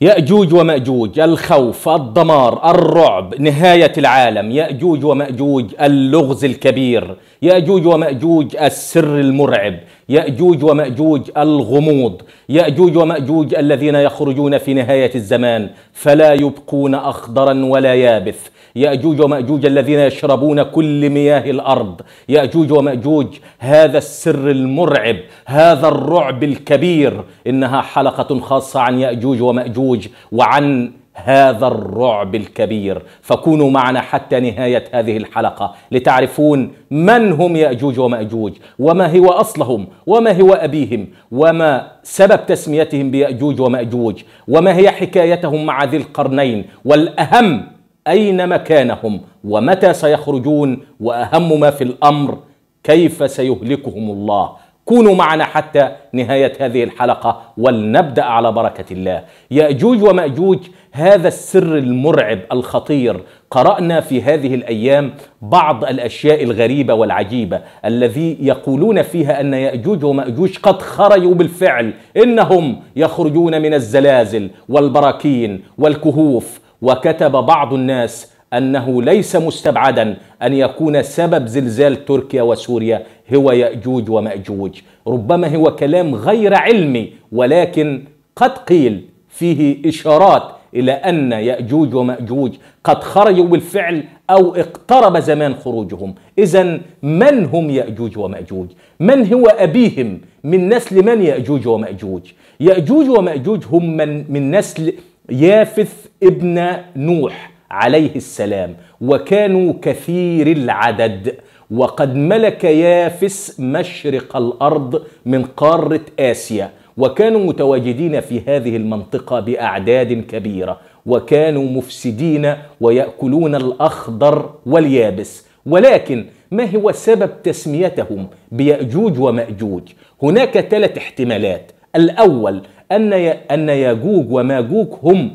يأجوج ومأجوج الخوف الدمار الرعب نهاية العالم يأجوج ومأجوج اللغز الكبير يأجوج ومأجوج السر المرعب يأجوج ومأجوج الغموض يأجوج ومأجوج الذين يخرجون في نهاية الزمان فلا يبقون أخضرا ولا يابث يأجوج ومأجوج الذين يشربون كل مياه الأرض يأجوج ومأجوج هذا السر المرعب هذا الرعب الكبير إنها حلقة خاصة عن يأجوج ومأجوج وعن هذا الرعب الكبير فكونوا معنا حتى نهاية هذه الحلقة لتعرفون من هم يأجوج ومأجوج وما هو أصلهم وما هو أبيهم وما سبب تسميتهم بيأجوج ومأجوج وما هي حكايتهم مع ذي القرنين والأهم أين مكانهم ومتى سيخرجون وأهم ما في الأمر كيف سيهلكهم الله كونوا معنا حتى نهاية هذه الحلقة ولنبدأ على بركة الله يأجوج ومأجوج هذا السر المرعب الخطير قرأنا في هذه الأيام بعض الأشياء الغريبة والعجيبة الذي يقولون فيها أن يأجوج ومأجوج قد خرجوا بالفعل إنهم يخرجون من الزلازل والبراكين والكهوف وكتب بعض الناس أنه ليس مستبعدا أن يكون سبب زلزال تركيا وسوريا هو يأجوج ومأجوج ربما هو كلام غير علمي ولكن قد قيل فيه إشارات إلى أن يأجوج ومأجوج قد خرجوا بالفعل أو اقترب زمان خروجهم إذا من هم يأجوج ومأجوج؟ من هو أبيهم من نسل من يأجوج ومأجوج؟ يأجوج ومأجوج هم من, من نسل يافث ابن نوح عليه السلام وكانوا كثير العدد وقد ملك يافس مشرق الارض من قاره اسيا وكانوا متواجدين في هذه المنطقه باعداد كبيره وكانوا مفسدين وياكلون الاخضر واليابس ولكن ما هو سبب تسميتهم بياجوج وماجوج هناك ثلاث احتمالات الاول ان ان ياجوج وماجوج هم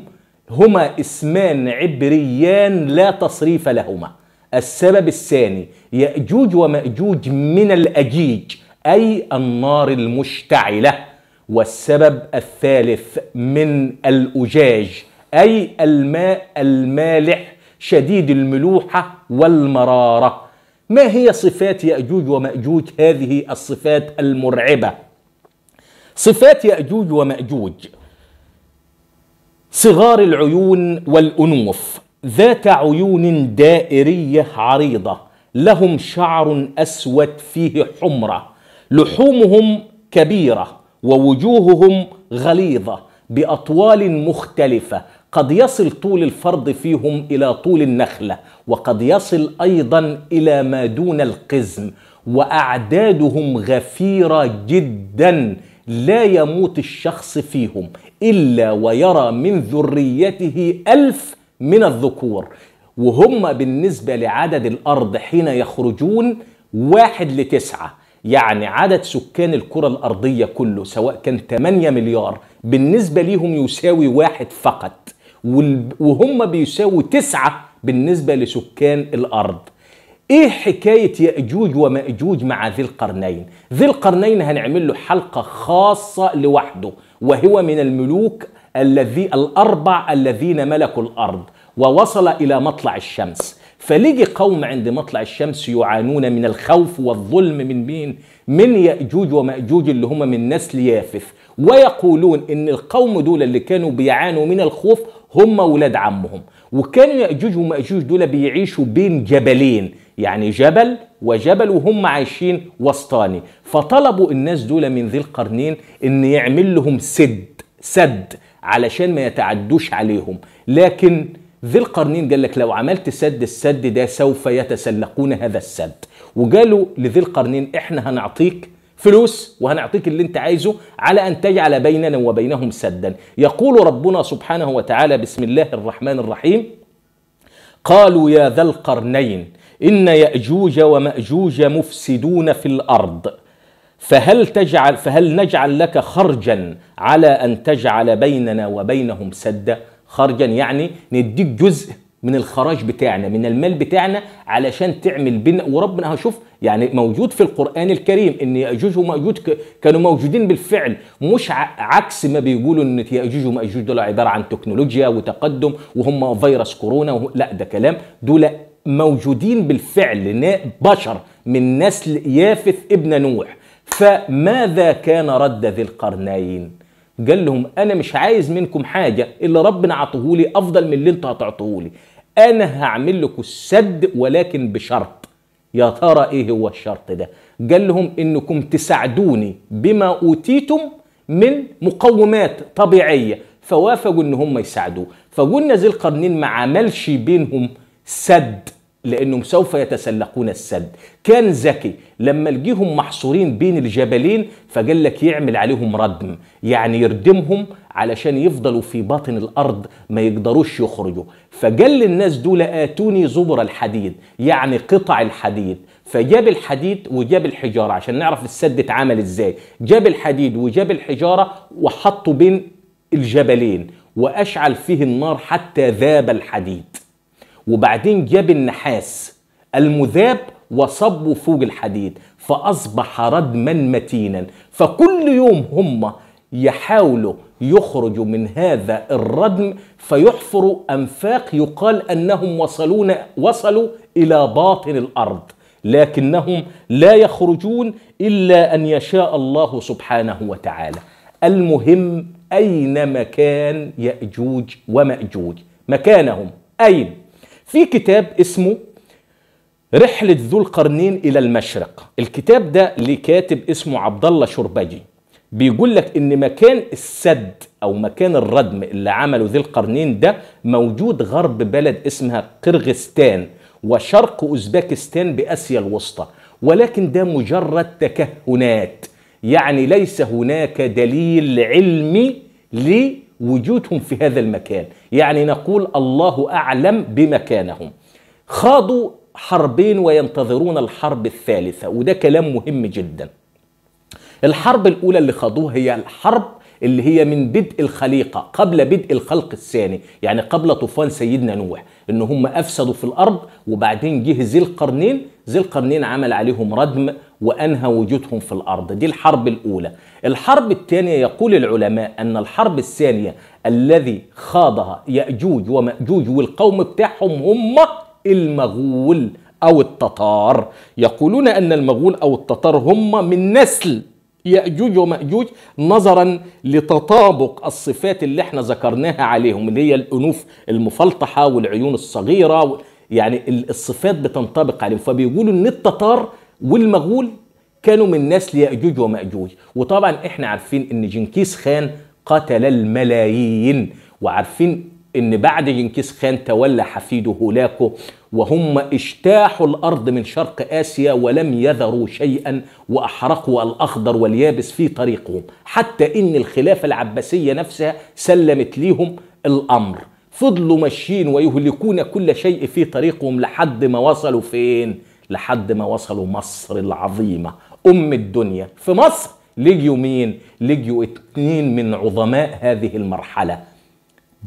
هما اسمان عبريان لا تصريف لهما السبب الثاني يأجوج ومأجوج من الأجيج أي النار المشتعلة والسبب الثالث من الأجاج أي الماء المالح شديد الملوحة والمرارة ما هي صفات يأجوج ومأجوج هذه الصفات المرعبة صفات يأجوج ومأجوج صغار العيون والأنوف ذات عيون دائرية عريضة لهم شعر أسود فيه حمرة لحومهم كبيرة ووجوههم غليظة بأطوال مختلفة قد يصل طول الفرد فيهم إلى طول النخلة وقد يصل أيضا إلى ما دون القزم وأعدادهم غفيرة جداً لا يموت الشخص فيهم إلا ويرى من ذريته ألف من الذكور وهم بالنسبة لعدد الأرض حين يخرجون واحد لتسعة يعني عدد سكان الكرة الأرضية كله سواء كان 8 مليار بالنسبة ليهم يساوي واحد فقط وهم بيساوي تسعة بالنسبة لسكان الأرض ايه حكايه ياجوج وماجوج مع ذي القرنين ذي القرنين هنعمل له حلقه خاصه لوحده وهو من الملوك الذي الاربع الذين ملكوا الارض ووصل الى مطلع الشمس فليجي قوم عند مطلع الشمس يعانون من الخوف والظلم من مين من ياجوج وماجوج اللي هم من نسل يافث ويقولون ان القوم دول اللي كانوا بيعانوا من الخوف هم اولاد عمهم وكانوا ياجوج وماجوج دول بيعيشوا بين جبلين يعني جبل وجبل وهم عايشين وسطاني فطلبوا الناس دول من ذي القرنين ان يعمل لهم سد سد علشان ما يتعدوش عليهم لكن ذي القرنين قال لك لو عملت سد السد ده سوف يتسلقون هذا السد وقالوا لذي القرنين احنا هنعطيك فلوس وهنعطيك اللي انت عايزه على ان تجعل بيننا وبينهم سدا يقول ربنا سبحانه وتعالى بسم الله الرحمن الرحيم قالوا يا ذا القرنين إن يأجوج ومأجوج مفسدون في الأرض فهل تجعل فهل نجعل لك خرجا على أن تجعل بيننا وبينهم سدا خرجا يعني نديك جزء من الخراج بتاعنا من المال بتاعنا علشان تعمل بنا وربنا هشوف يعني موجود في القرآن الكريم إن يأجوج ومأجوج كانوا موجودين بالفعل مش عكس ما بيقولوا إن يأجوج ومأجوج دول عبارة عن تكنولوجيا وتقدم وهم فيروس كورونا لا ده كلام دول موجودين بالفعل بشر من نسل يافث ابن نوح فماذا كان رد ذي القرنين قال لهم انا مش عايز منكم حاجه اللي ربنا عطهولي افضل من اللي انتوا هتعطوهولي انا هعمل لكم السد ولكن بشرط يا ترى ايه هو الشرط ده قال لهم انكم تساعدوني بما اوتيتم من مقومات طبيعيه فوافقوا ان هم يساعدوه فقلنا ذي القرنين ما عملش بينهم سد لانهم سوف يتسلقون السد كان ذكي لما لقيهم محصورين بين الجبلين فقال لك يعمل عليهم ردم يعني يردمهم علشان يفضلوا في باطن الارض ما يقدروش يخرجوا فقال للناس دول اتوني زبر الحديد يعني قطع الحديد فجاب الحديد وجاب الحجاره عشان نعرف السد اتعمل ازاي جاب الحديد وجاب الحجاره وحطوا بين الجبلين واشعل فيه النار حتى ذاب الحديد وبعدين جاب النحاس المذاب وصبه فوق الحديد فأصبح ردما متينا فكل يوم هم يحاولوا يخرجوا من هذا الردم فيحفروا أنفاق يقال أنهم وصلون وصلوا إلى باطن الأرض لكنهم لا يخرجون إلا أن يشاء الله سبحانه وتعالى المهم أين مكان يأجوج ومأجوج مكانهم أين في كتاب اسمه رحلة ذو القرنين إلى المشرق الكتاب ده لكاتب اسمه عبد الله شربجي بيقول لك إن مكان السد أو مكان الردم اللي عمله ذي القرنين ده موجود غرب بلد اسمها قرغستان وشرق أوزبكستان بأسيا الوسطى ولكن ده مجرد تكهنات يعني ليس هناك دليل علمي وجودهم في هذا المكان يعني نقول الله أعلم بمكانهم خاضوا حربين وينتظرون الحرب الثالثة وده كلام مهم جدا الحرب الأولى اللي خاضوها هي الحرب اللي هي من بدء الخليقة قبل بدء الخلق الثاني يعني قبل طوفان سيدنا نوح إن هم أفسدوا في الأرض وبعدين جه ذي القرنين ذي القرنين عمل عليهم ردم وأنهى وجودهم في الأرض دي الحرب الأولى الحرب الثانية يقول العلماء أن الحرب الثانية الذي خاضها يأجوج ومأجوج والقوم بتاعهم هم المغول أو التتار يقولون أن المغول أو التتار هم من نسل يأجوج ومأجوج نظرا لتطابق الصفات اللي احنا ذكرناها عليهم اللي هي الأنوف المفلطحة والعيون الصغيرة يعني الصفات بتنطبق عليهم فبيقولوا أن التتار والمغول كانوا من نسل ياجوج وماجوج وطبعا احنا عارفين ان جنكيز خان قتل الملايين وعارفين ان بعد جنكيز خان تولى حفيده هولاكو وهم اجتاحوا الارض من شرق اسيا ولم يذروا شيئا واحرقوا الاخضر واليابس في طريقهم حتى ان الخلافه العباسيه نفسها سلمت ليهم الامر فضلوا ماشيين ويهلكون كل شيء في طريقهم لحد ما وصلوا فين لحد ما وصلوا مصر العظيمة أم الدنيا في مصر لجيوا مين؟ لجيوا اتنين من عظماء هذه المرحلة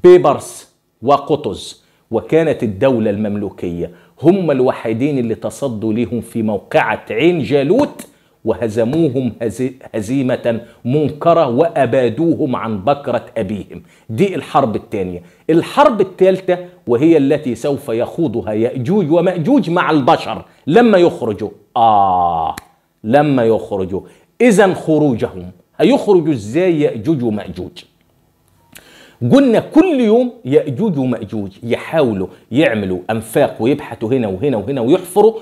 بيبرس وقطز وكانت الدولة المملوكية هم الوحيدين اللي تصدوا لهم في موقعة عين جالوت وهزموهم هزيمة منكرة وأبادوهم عن بكرة أبيهم دي الحرب الثانية الحرب الثالثة وهي التي سوف يخوضها يأجوج ومأجوج مع البشر لما يخرجوا آه لما يخرجوا إذا خروجهم هيخرجوا إزاي يأجوج ومأجوج قلنا كل يوم يأجوج ومأجوج يحاولوا يعملوا أنفاق ويبحثوا هنا وهنا وهنا ويحفروا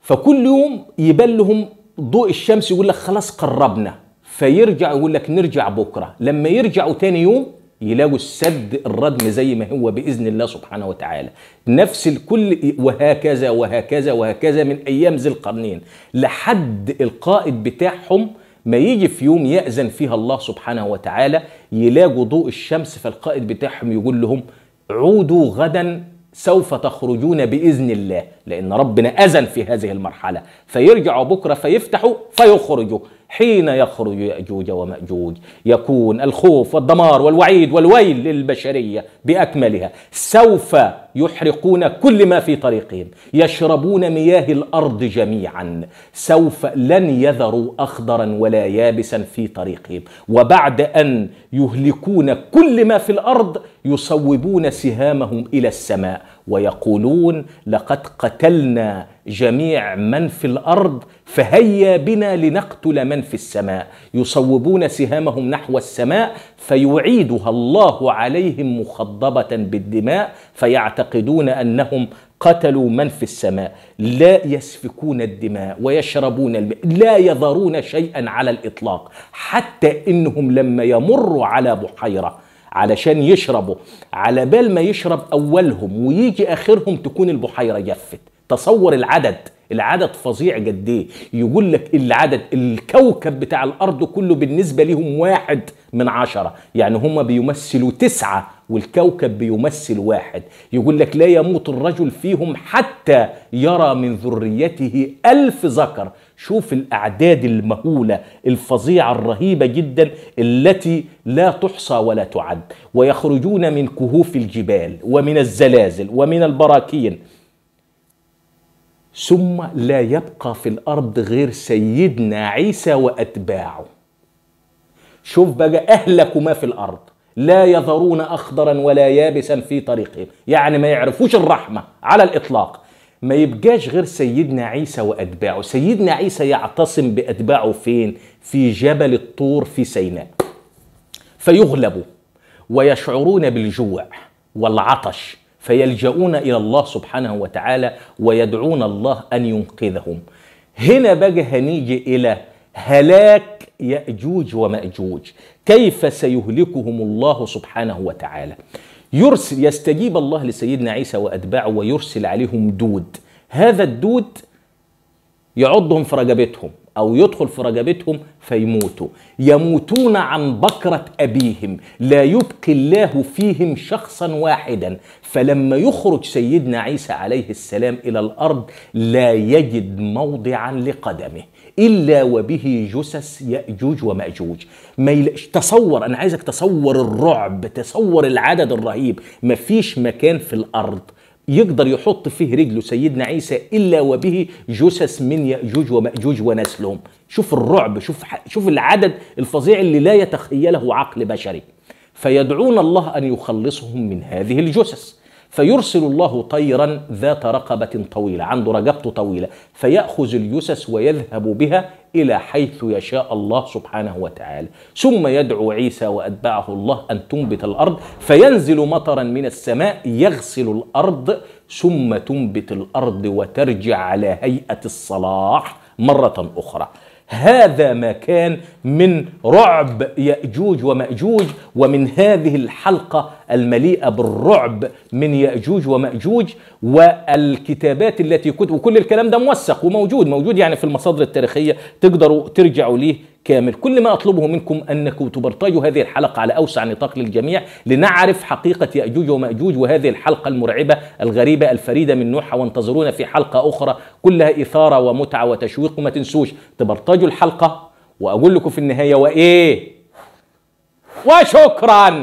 فكل يوم يبان لهم ضوء الشمس يقول لك خلاص قربنا فيرجع يقول لك نرجع بكرة لما يرجعوا تاني يوم يلاقوا السد الردم زي ما هو باذن الله سبحانه وتعالى نفس الكل وهكذا وهكذا وهكذا من ايام ذي القرنين لحد القائد بتاعهم ما يجي في يوم ياذن فيها الله سبحانه وتعالى يلاقوا ضوء الشمس فالقائد بتاعهم يقول لهم عودوا غدا سوف تخرجون باذن الله لان ربنا اذن في هذه المرحله فيرجعوا بكره فيفتحوا فيخرجوا حين يخرج ياجوج وماجوج يكون الخوف والدمار والوعيد والويل للبشريه باكملها سوف يحرقون كل ما في طريقهم يشربون مياه الارض جميعا سوف لن يذروا اخضرا ولا يابسا في طريقهم وبعد ان يهلكون كل ما في الارض يصوبون سهامهم الى السماء ويقولون لقد قتلنا جميع من في الارض فهيا بنا لنقتل من في السماء يصوبون سهامهم نحو السماء فيعيدها الله عليهم مخضبه بالدماء فيعتقدون انهم قتلوا من في السماء لا يسفكون الدماء ويشربون الماء لا يذرون شيئا على الاطلاق حتى انهم لما يمروا على بحيره علشان يشربوا على بال ما يشرب اولهم ويجي اخرهم تكون البحيره جفت تصور العدد العدد فظيع قد ايه يقول لك العدد الكوكب بتاع الارض كله بالنسبه لهم واحد من عشرة يعني هم بيمثلوا تسعة والكوكب بيمثل واحد يقول لك لا يموت الرجل فيهم حتى يرى من ذريته ألف ذكر شوف الأعداد المهولة الفظيعة الرهيبة جدا التي لا تحصى ولا تعد ويخرجون من كهوف الجبال ومن الزلازل ومن البراكين ثم لا يبقى في الأرض غير سيدنا عيسى وأتباعه شوف بقى أهلك ما في الأرض لا يذرون أخضرا ولا يابسا في طريقهم يعني ما يعرفوش الرحمة على الإطلاق ما يبقاش غير سيدنا عيسى واتباعه سيدنا عيسى يعتصم باتباعه فين في جبل الطور في سيناء فيغلبوا ويشعرون بالجوع والعطش فيلجؤون الى الله سبحانه وتعالى ويدعون الله ان ينقذهم هنا بقى هنيجي الى هلاك ياجوج وماجوج كيف سيهلكهم الله سبحانه وتعالى يرسل يستجيب الله لسيدنا عيسى وأتباعه ويرسل عليهم دود هذا الدود يعضهم في رقبتهم أو يدخل في رقبتهم فيموتوا يموتون عن بكرة أبيهم لا يبقي الله فيهم شخصا واحدا فلما يخرج سيدنا عيسى عليه السلام إلى الأرض لا يجد موضعا لقدمه إلا وبه جثث يأجوج ومأجوج ما يلقش. تصور أنا عايزك تصور الرعب تصور العدد الرهيب مفيش مكان في الأرض يقدر يحط فيه رجله سيدنا عيسى الا وبه جثث من ياجوج وماجوج ونسلهم شوف الرعب شوف شوف العدد الفظيع اللي لا يتخيله عقل بشري فيدعون الله ان يخلصهم من هذه الجثث فيرسل الله طيرا ذات رقبة طويلة عنده رقبته طويلة فيأخذ اليسس ويذهب بها إلى حيث يشاء الله سبحانه وتعالى ثم يدعو عيسى وأتبعه الله أن تنبت الأرض فينزل مطرا من السماء يغسل الأرض ثم تنبت الأرض وترجع على هيئة الصلاح مرة أخرى هذا ما كان من رعب ياجوج وماجوج ومن هذه الحلقه المليئه بالرعب من ياجوج وماجوج والكتابات التي كتب وكل الكلام ده موثق وموجود موجود يعني في المصادر التاريخيه تقدروا ترجعوا ليه كامل كل ما أطلبه منكم أنكم تبرطجوا هذه الحلقة على أوسع نطاق للجميع لنعرف حقيقة يأجوج ومأجوج وهذه الحلقة المرعبة الغريبة الفريدة من نوعها وانتظرونا في حلقة أخرى كلها إثارة ومتعة وتشويق وما تنسوش تبرطجوا الحلقة وأقول لكم في النهاية وإيه وشكراً